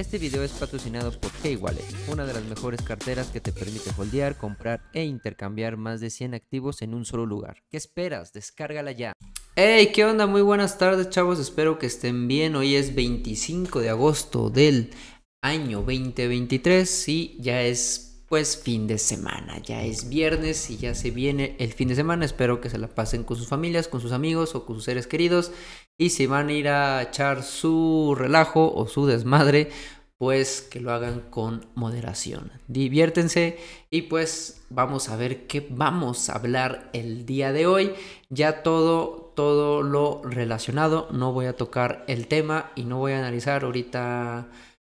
Este video es patrocinado por Keywallet, una de las mejores carteras que te permite foldear, comprar e intercambiar más de 100 activos en un solo lugar. ¿Qué esperas? Descárgala ya. Hey, ¿qué onda? Muy buenas tardes, chavos. Espero que estén bien. Hoy es 25 de agosto del año 2023 y ya es pues fin de semana. Ya es viernes y ya se viene el fin de semana. Espero que se la pasen con sus familias, con sus amigos o con sus seres queridos. Y si van a ir a echar su relajo o su desmadre, pues que lo hagan con moderación. Diviértense y pues vamos a ver qué vamos a hablar el día de hoy. Ya todo, todo lo relacionado. No voy a tocar el tema y no voy a analizar ahorita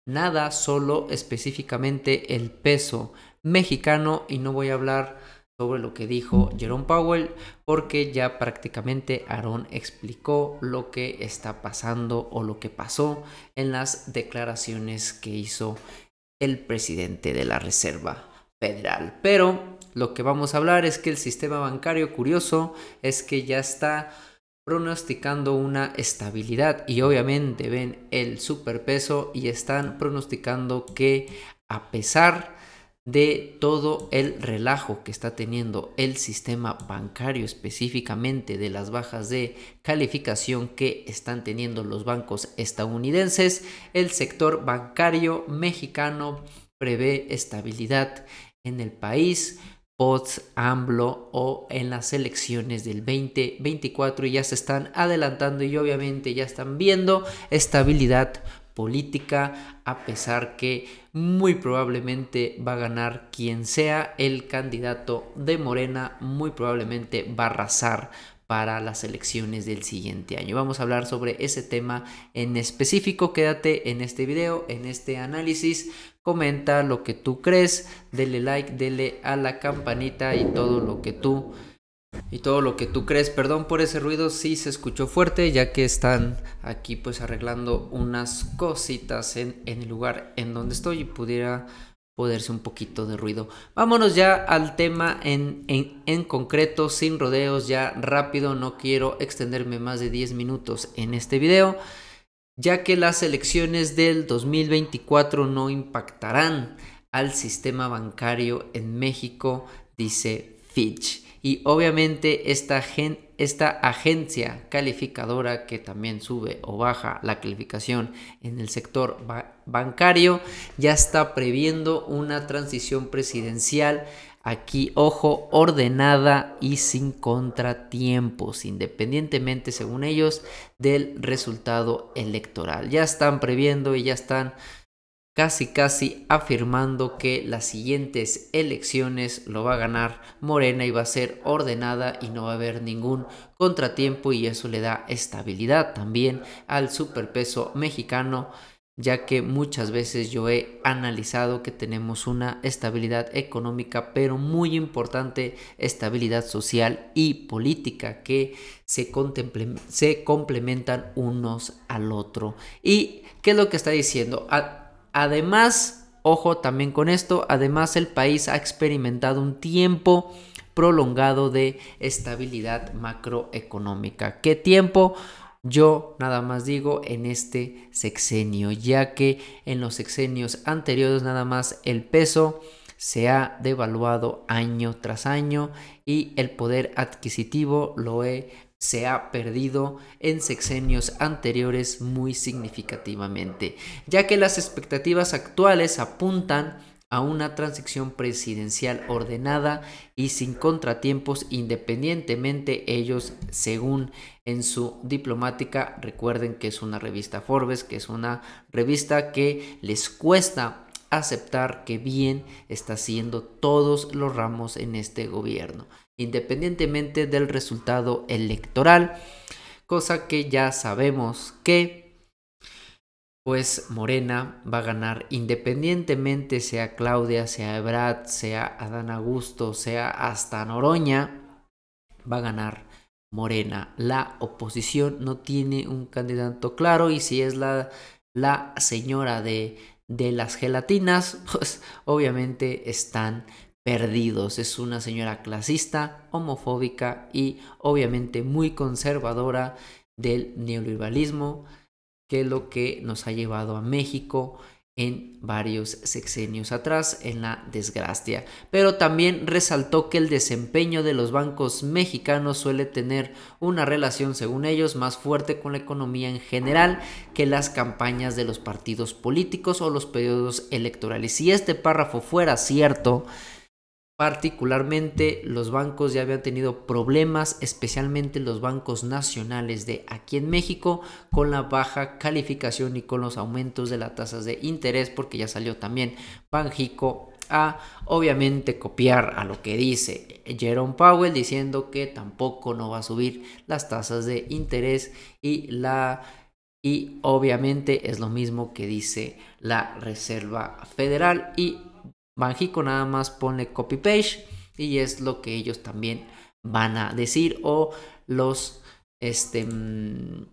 nada, solo específicamente el peso mexicano y no voy a hablar sobre lo que dijo Jerome Powell porque ya prácticamente Aaron explicó lo que está pasando o lo que pasó en las declaraciones que hizo el presidente de la Reserva Federal. Pero lo que vamos a hablar es que el sistema bancario curioso es que ya está pronosticando una estabilidad y obviamente ven el superpeso y están pronosticando que a pesar de todo el relajo que está teniendo el sistema bancario, específicamente de las bajas de calificación que están teniendo los bancos estadounidenses, el sector bancario mexicano prevé estabilidad en el país POTS, AMBLO o en las elecciones del 2024 y ya se están adelantando y obviamente ya están viendo estabilidad política, a pesar que muy probablemente va a ganar quien sea el candidato de Morena, muy probablemente va a arrasar para las elecciones del siguiente año. Vamos a hablar sobre ese tema en específico. Quédate en este video, en este análisis. Comenta lo que tú crees, dele like, dele a la campanita y todo lo que tú y todo lo que tú crees. Perdón por ese ruido, sí se escuchó fuerte, ya que están aquí pues arreglando unas cositas en, el lugar en donde estoy y pudiera poderse un poquito de ruido. Vámonos ya al tema en, en, en concreto, sin rodeos, ya rápido, no quiero extenderme más de 10 minutos en este video, ya que las elecciones del 2024 no impactarán al sistema bancario en México, dice Fitch. Y obviamente esta, agencia calificadora que también sube o baja la calificación en el sector bancario ya está previendo una transición presidencial aquí, ojo, ordenada y sin contratiempos, independientemente, según ellos, del resultado electoral. Ya están previendo y ya están casi casi afirmando que las siguientes elecciones lo va a ganar Morena y va a ser ordenada y no va a haber ningún contratiempo y eso le da estabilidad también al superpeso mexicano ya que muchas veces yo he analizado que tenemos una estabilidad económica, pero muy importante estabilidad social y política que se, se complementan unos al otro. ¿Y qué es lo que está diciendo? Ah, Además, ojo también con esto, además el país ha experimentado un tiempo prolongado de estabilidad macroeconómica. ¿Qué tiempo? Yo nada más digo en este sexenio, ya que en los sexenios anteriores nada más el peso se ha devaluado año tras año y el poder adquisitivo lo he se ha perdido en sexenios anteriores muy significativamente, ya que las expectativas actuales apuntan a una transición presidencial ordenada y sin contratiempos independientemente ellos según en su diplomática. Recuerden que es una revista Forbes, que es una revista que les cuesta aceptar que bien está haciendo todos los ramos en este gobierno independientemente del resultado electoral, cosa que ya sabemos que pues Morena va a ganar independientemente sea Claudia, sea Ebrad, sea Adán Augusto, sea hasta Noroña, va a ganar Morena. La oposición no tiene un candidato claro y si es la, la señora de, de las gelatinas, pues obviamente están perdidos. Es una señora clasista, homofóbica y obviamente muy conservadora del neoliberalismo, que es lo que nos ha llevado a México en varios sexenios atrás en la desgracia. Pero también resaltó que el desempeño de los bancos mexicanos suele tener una relación, según ellos, más fuerte con la economía en general que las campañas de los partidos políticos o los periodos electorales. Si este párrafo fuera cierto, Particularmente los bancos ya habían tenido problemas, especialmente los bancos nacionales de aquí en México, con la baja calificación y con los aumentos de las tasas de interés, porque ya salió también Banjico a obviamente copiar a lo que dice Jerome Powell diciendo que tampoco no va a subir las tasas de interés y la y obviamente es lo mismo que dice la Reserva Federal y Banjico nada más pone copy page y es lo que ellos también van a decir o los este mm,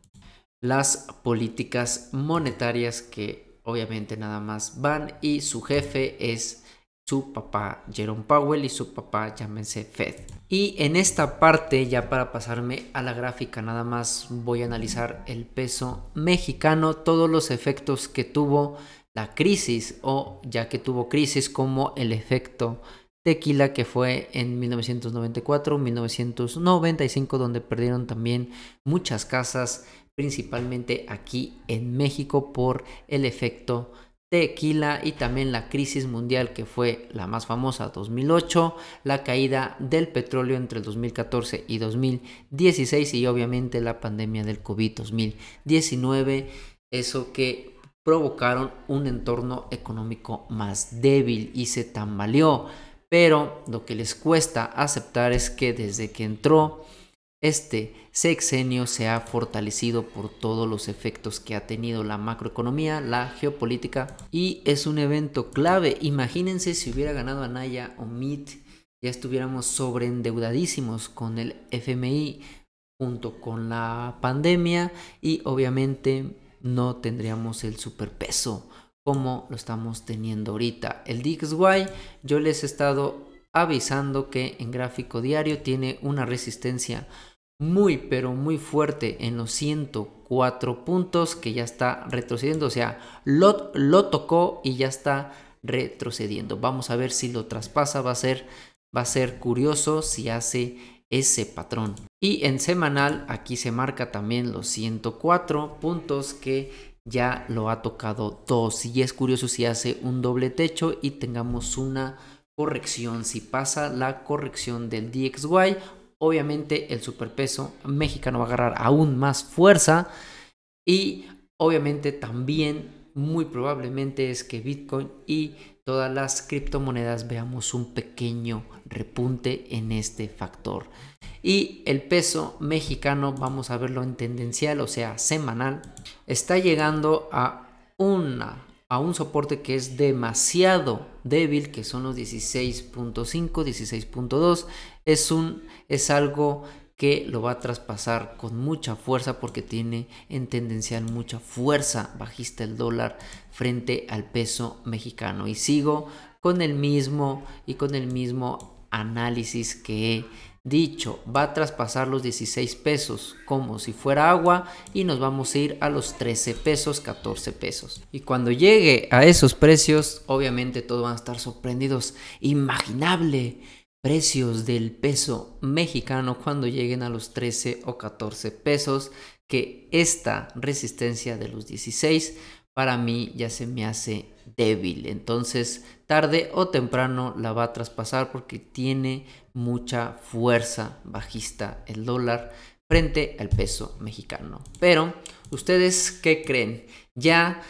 las políticas monetarias que obviamente nada más van y su jefe es su papá Jerome Powell y su papá llámense Fed. Y en esta parte, ya para pasarme a la gráfica, nada más voy a analizar el peso mexicano, todos los efectos que tuvo la crisis o ya que tuvo crisis como el efecto tequila que fue en 1994-1995 donde perdieron también muchas casas principalmente aquí en México por el efecto tequila y también la crisis mundial que fue la más famosa 2008, la caída del petróleo entre el 2014 y 2016 y obviamente la pandemia del COVID-2019, eso que provocaron un entorno económico más débil y se tambaleó. Pero lo que les cuesta aceptar es que desde que entró este sexenio se ha fortalecido por todos los efectos que ha tenido la macroeconomía, la geopolítica y es un evento clave. Imagínense si hubiera ganado Anaya o MIT, ya estuviéramos sobreendeudadísimos con el FMI junto con la pandemia y obviamente no tendríamos el superpeso como lo estamos teniendo ahorita. El DXY yo les he estado avisando que en gráfico diario tiene una resistencia muy pero muy fuerte en los 104 puntos que ya está retrocediendo. O sea, lo, lo tocó y ya está retrocediendo. Vamos a ver si lo traspasa. Va a ser, va a ser curioso si hace ese patrón. Y en semanal aquí se marca también los 104 puntos que ya lo ha tocado dos Y es curioso si hace un doble techo y tengamos una corrección. Si pasa la corrección del DXY, obviamente el superpeso mexicano va a agarrar aún más fuerza. Y obviamente también muy probablemente es que Bitcoin y todas las criptomonedas veamos un pequeño repunte en este factor. Y el peso mexicano, vamos a verlo en tendencial, o sea, semanal, está llegando a, una, a un soporte que es demasiado débil, que son los 16.5, 16.2. Es, un, es algo que lo va a traspasar con mucha fuerza porque tiene en tendencial mucha fuerza bajista el dólar frente al peso mexicano. Y sigo con el mismo y con el mismo análisis que he dicho. Va a traspasar los 16 pesos como si fuera agua y nos vamos a ir a los 13 pesos, 14 pesos. Y cuando llegue a esos precios, obviamente todos van a estar sorprendidos. Imaginable precios del peso mexicano cuando lleguen a los 13 o 14 pesos, que esta resistencia de los 16 para mí ya se me hace débil. Entonces, tarde o temprano la va a traspasar porque tiene mucha fuerza bajista el dólar frente al peso mexicano. Pero, ¿ustedes qué creen? Ya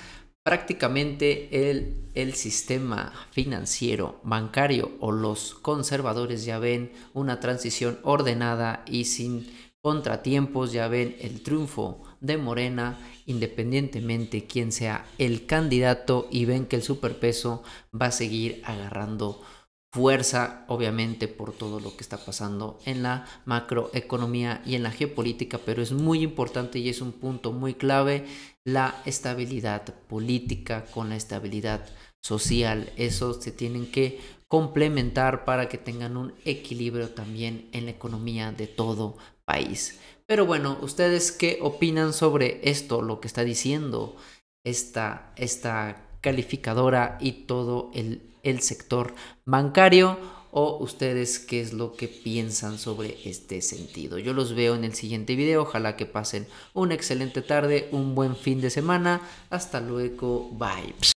prácticamente el, el, sistema financiero, bancario o los conservadores ya ven una transición ordenada y sin contratiempos, ya ven el triunfo de Morena, independientemente quién sea el candidato, y ven que el superpeso va a seguir agarrando fuerza, obviamente, por todo lo que está pasando en la macroeconomía y en la geopolítica, pero es muy importante y es un punto muy clave la estabilidad política con la estabilidad social. Eso se tienen que complementar para que tengan un equilibrio también en la economía de todo país. Pero bueno, ¿ustedes qué opinan sobre esto, lo que está diciendo esta, esta calificadora y todo el el sector bancario o ustedes qué es lo que piensan sobre este sentido. Yo los veo en el siguiente video, ojalá que pasen una excelente tarde, un buen fin de semana, hasta luego, vibes.